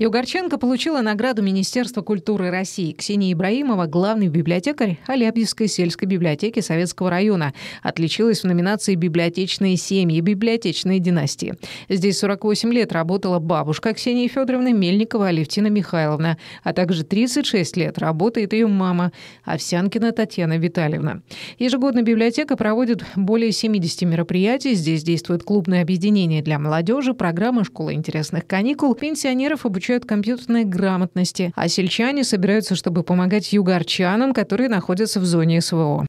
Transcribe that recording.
Югорченко получила награду Министерства культуры России. Ксения Ибраимова, главный библиотекарь Алябьевской сельской библиотеки Советского района, отличилась в номинации «Библиотечные семьи. Библиотечные династии». Здесь 48 лет работала бабушка Ксении Федоровны Мельникова Алевтина Михайловна, а также 36 лет работает ее мама Овсянкина Татьяна Витальевна. Ежегодно библиотека проводит более 70 мероприятий. Здесь действует клубное объединение для молодежи, программа «Школа интересных каникул», пенсионеров, обучающих обучают компьютерной грамотности, а сельчане собираются, чтобы помогать югорчанам, которые находятся в зоне СВО.